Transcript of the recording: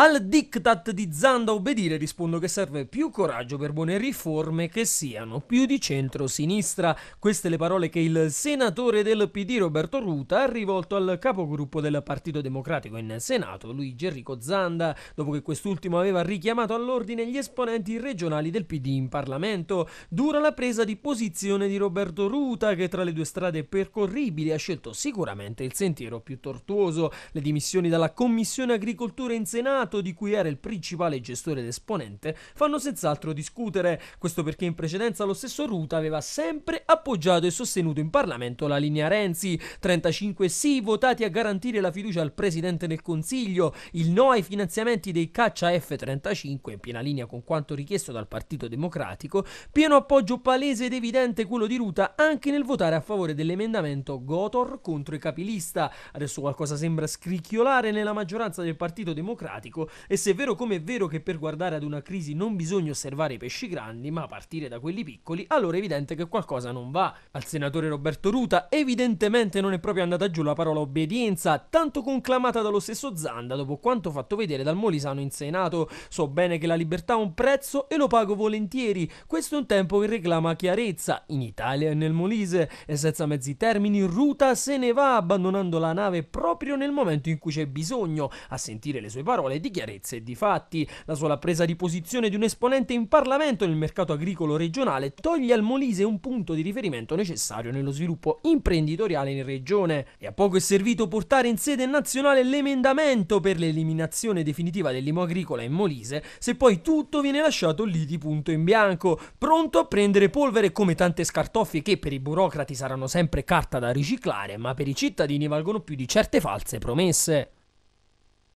Al diktat di Zanda obbedire rispondo che serve più coraggio per buone riforme che siano più di centro-sinistra. Queste le parole che il senatore del PD Roberto Ruta ha rivolto al capogruppo del Partito Democratico in Senato, Luigi Enrico Zanda, dopo che quest'ultimo aveva richiamato all'ordine gli esponenti regionali del PD in Parlamento. Dura la presa di posizione di Roberto Ruta che tra le due strade percorribili ha scelto sicuramente il sentiero più tortuoso. Le dimissioni dalla Commissione Agricoltura in Senato Senato, di cui era il principale gestore ed esponente, fanno senz'altro discutere. Questo perché in precedenza lo stesso Ruta aveva sempre appoggiato e sostenuto in Parlamento la linea Renzi. 35 sì votati a garantire la fiducia al Presidente del Consiglio, il no ai finanziamenti dei caccia F-35 in piena linea con quanto richiesto dal Partito Democratico, pieno appoggio palese ed evidente quello di Ruta anche nel votare a favore dell'emendamento Gotor contro i capilista. Adesso qualcosa sembra scricchiolare nella maggioranza del Partito Democratico pubblico e se è vero come è vero che per guardare ad una crisi non bisogna osservare i pesci grandi ma partire da quelli piccoli, allora è evidente che qualcosa non va. Al senatore Roberto Ruta evidentemente non è proprio andata giù la parola obbedienza, tanto conclamata dallo stesso Zanda dopo quanto fatto vedere dal Molisano in Senato. So bene che la libertà ha un prezzo e lo pago volentieri, questo è un tempo che reclama chiarezza, in Italia e nel Molise, e senza mezzi termini Ruta se ne va abbandonando la nave proprio nel momento in cui c'è bisogno, a sentire le sue parole di di chiarezze. Difatti, la sola presa di posizione di un esponente in Parlamento nel mercato agricolo regionale toglie al Molise un punto di riferimento necessario nello sviluppo imprenditoriale in regione. E a poco è servito portare in sede nazionale l'emendamento per l'eliminazione definitiva dell'IMO agricola in Molise, se poi tutto viene lasciato lì di punto in bianco, pronto a prendere polvere come tante scartoffie che per i burocrati saranno sempre carta da riciclare, ma per i cittadini valgono più di certe false promesse.